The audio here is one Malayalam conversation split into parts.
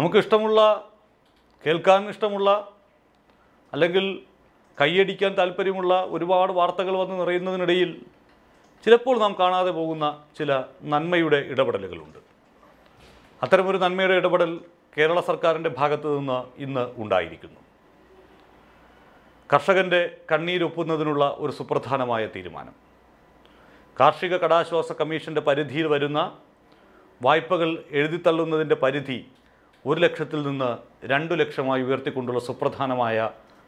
നമുക്കിഷ്ടമുള്ള കേൾക്കാൻ ഇഷ്ടമുള്ള അല്ലെങ്കിൽ കൈയടിക്കാൻ താല്പര്യമുള്ള ഒരുപാട് വാർത്തകൾ വന്ന് നിറയുന്നതിനിടയിൽ ചിലപ്പോൾ നാം കാണാതെ പോകുന്ന ചില നന്മയുടെ ഇടപെടലുകളുണ്ട് അത്തരമൊരു നന്മയുടെ ഇടപെടൽ കേരള സർക്കാരിൻ്റെ ഭാഗത്തു നിന്ന് ഇന്ന് ഉണ്ടായിരിക്കുന്നു കർഷകൻ്റെ കണ്ണീരൊപ്പുന്നതിനുള്ള ഒരു സുപ്രധാനമായ തീരുമാനം കാർഷിക കടാശ്വാസ കമ്മീഷൻ്റെ പരിധിയിൽ വരുന്ന വായ്പകൾ എഴുതിത്തള്ളുന്നതിൻ്റെ പരിധി ഒരു ലക്ഷത്തിൽ നിന്ന് രണ്ടു ലക്ഷമായി ഉയർത്തിക്കൊണ്ടുള്ള സുപ്രധാനമായ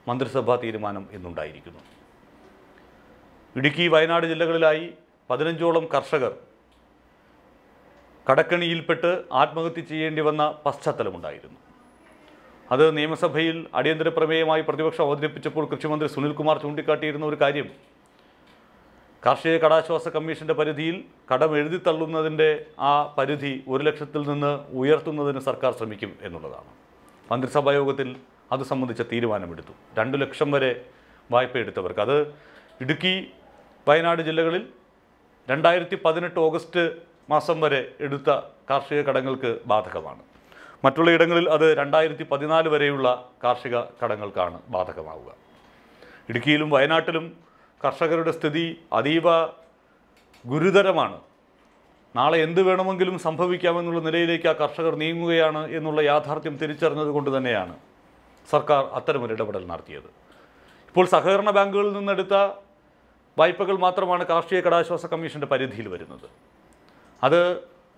മന്ത്രിസഭാ തീരുമാനം എന്നുണ്ടായിരിക്കുന്നു ഇടുക്കി വയനാട് ജില്ലകളിലായി പതിനഞ്ചോളം കർഷകർ കടക്കണിയിൽപ്പെട്ട് ആത്മഹത്യ ചെയ്യേണ്ടി വന്ന പശ്ചാത്തലമുണ്ടായിരുന്നു അത് നിയമസഭയിൽ അടിയന്തര പ്രമേയമായി പ്രതിപക്ഷം അവതരിപ്പിച്ചപ്പോൾ കൃഷിമന്ത്രി സുനിൽകുമാർ ചൂണ്ടിക്കാട്ടിയിരുന്ന ഒരു കാര്യം കാർഷിക കടാശ്വാസ കമ്മീഷൻ്റെ പരിധിയിൽ കടം എഴുതിത്തള്ളുന്നതിൻ്റെ ആ പരിധി ഒരു ലക്ഷത്തിൽ നിന്ന് ഉയർത്തുന്നതിന് സർക്കാർ ശ്രമിക്കും എന്നുള്ളതാണ് മന്ത്രിസഭാ യോഗത്തിൽ അത് സംബന്ധിച്ച തീരുമാനമെടുത്തു രണ്ടു ലക്ഷം വരെ വായ്പ എടുത്തവർക്ക് അത് ഇടുക്കി വയനാട് ജില്ലകളിൽ രണ്ടായിരത്തി പതിനെട്ട് ഓഗസ്റ്റ് മാസം വരെ എടുത്ത കാർഷിക കടങ്ങൾക്ക് ബാധകമാണ് മറ്റുള്ള ഇടങ്ങളിൽ അത് രണ്ടായിരത്തി പതിനാല് വരെയുള്ള കാർഷിക കടങ്ങൾക്കാണ് ബാധകമാവുക ഇടുക്കിയിലും വയനാട്ടിലും കർഷകരുടെ സ്ഥിതി അതീവ ഗുരുതരമാണ് നാളെ എന്ത് വേണമെങ്കിലും സംഭവിക്കാമെന്നുള്ള നിലയിലേക്ക് ആ കർഷകർ നീങ്ങുകയാണ് എന്നുള്ള യാഥാർത്ഥ്യം തിരിച്ചറിഞ്ഞതുകൊണ്ട് തന്നെയാണ് സർക്കാർ അത്തരമൊരു ഇടപെടൽ നടത്തിയത് ഇപ്പോൾ സഹകരണ ബാങ്കുകളിൽ നിന്നെടുത്ത വായ്പകൾ മാത്രമാണ് കാർഷിക കടാശ്വാസ കമ്മീഷൻ്റെ പരിധിയിൽ വരുന്നത് അത്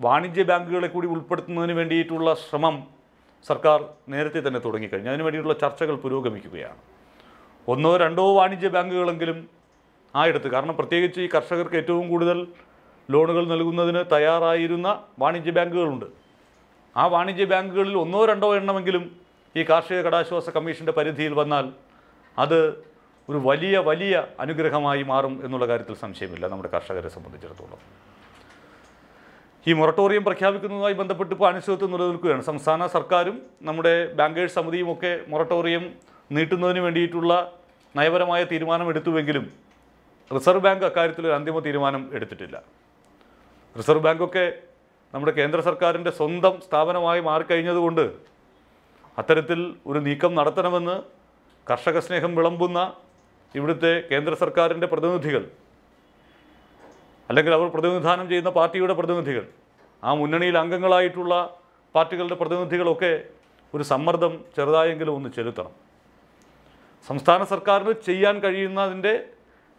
വാണിജ്യ ബാങ്കുകളെ കൂടി ഉൾപ്പെടുത്തുന്നതിന് വേണ്ടിയിട്ടുള്ള ശ്രമം സർക്കാർ നേരത്തെ തന്നെ തുടങ്ങിക്കഴിഞ്ഞു അതിനു വേണ്ടിയിട്ടുള്ള ചർച്ചകൾ പുരോഗമിക്കുകയാണ് ഒന്നോ രണ്ടോ വാണിജ്യ ബാങ്കുകളെങ്കിലും ആ ഇടത്ത് കാരണം പ്രത്യേകിച്ച് ഈ കർഷകർക്ക് ഏറ്റവും കൂടുതൽ ലോണുകൾ നൽകുന്നതിന് തയ്യാറായിരുന്ന വാണിജ്യ ബാങ്കുകളുണ്ട് ആ വാണിജ്യ ബാങ്കുകളിൽ ഒന്നോ രണ്ടോ എണ്ണമെങ്കിലും ഈ കാർഷിക കടാശ്വാസ കമ്മീഷൻ്റെ പരിധിയിൽ വന്നാൽ അത് ഒരു വലിയ വലിയ അനുഗ്രഹമായി മാറും എന്നുള്ള കാര്യത്തിൽ സംശയമില്ല നമ്മുടെ കർഷകരെ സംബന്ധിച്ചിടത്തോളം ഈ മൊറട്ടോറിയം പ്രഖ്യാപിക്കുന്നതുമായി ബന്ധപ്പെട്ട് ഇപ്പോൾ അനിശ്ചിതത്വം നിലനിൽക്കുകയാണ് സംസ്ഥാന സർക്കാരും നമ്മുടെ ബാങ്കേഴ്സ് ഒക്കെ മൊറട്ടോറിയം നീട്ടുന്നതിന് വേണ്ടിയിട്ടുള്ള നയപരമായ തീരുമാനം എടുത്തുവെങ്കിലും റിസർവ് ബാങ്ക് അക്കാര്യത്തിൽ ഒരു അന്തിമ തീരുമാനം എടുത്തിട്ടില്ല റിസർവ് ബാങ്കൊക്കെ നമ്മുടെ കേന്ദ്ര സർക്കാരിൻ്റെ സ്വന്തം സ്ഥാപനമായി മാറിക്കഴിഞ്ഞതുകൊണ്ട് അത്തരത്തിൽ ഒരു നീക്കം നടത്തണമെന്ന് കർഷക സ്നേഹം വിളമ്പുന്ന ഇവിടുത്തെ കേന്ദ്ര സർക്കാരിൻ്റെ പ്രതിനിധികൾ അല്ലെങ്കിൽ അവർ പ്രതിനിധാനം ചെയ്യുന്ന പാർട്ടിയുടെ പ്രതിനിധികൾ ആ മുന്നണിയിൽ അംഗങ്ങളായിട്ടുള്ള പാർട്ടികളുടെ പ്രതിനിധികളൊക്കെ ഒരു സമ്മർദ്ദം ചെറുതായെങ്കിലും ഒന്ന് ചെലുത്തണം സംസ്ഥാന സർക്കാരിന് ചെയ്യാൻ കഴിയുന്നതിൻ്റെ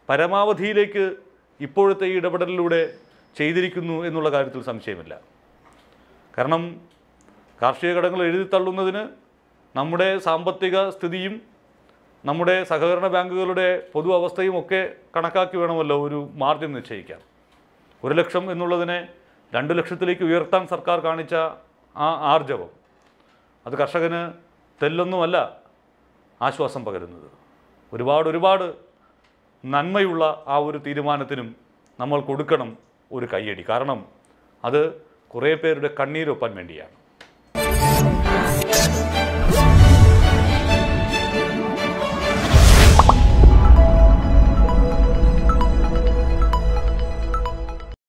പരമാവധിയിലേക്ക് ഇപ്പോഴത്തെ ഈ ഇടപെടലിലൂടെ ചെയ്തിരിക്കുന്നു എന്നുള്ള കാര്യത്തിൽ സംശയമില്ല കാരണം കാർഷിക ഘടകങ്ങൾ എഴുതി തള്ളുന്നതിന് നമ്മുടെ സാമ്പത്തിക സ്ഥിതിയും നമ്മുടെ സഹകരണ ബാങ്കുകളുടെ പൊതു അവസ്ഥയും ഒക്കെ കണക്കാക്കി വേണമല്ലോ ഒരു മാർജിൻ നിശ്ചയിക്കാൻ ഒരു ലക്ഷം എന്നുള്ളതിനെ രണ്ട് ലക്ഷത്തിലേക്ക് ഉയർത്താൻ സർക്കാർ കാണിച്ച ആ ആർജവം അത് കർഷകന് തെല്ലൊന്നുമല്ല ആശ്വാസം പകരുന്നത് ഒരുപാട് ഒരുപാട് നന്മയുള്ള ആ ഒരു തീരുമാനത്തിനും നമ്മൾ കൊടുക്കണം ഒരു കയ്യടി കാരണം അത് കുറേ പേരുടെ കണ്ണീരൊപ്പാൻ വേണ്ടിയാണ്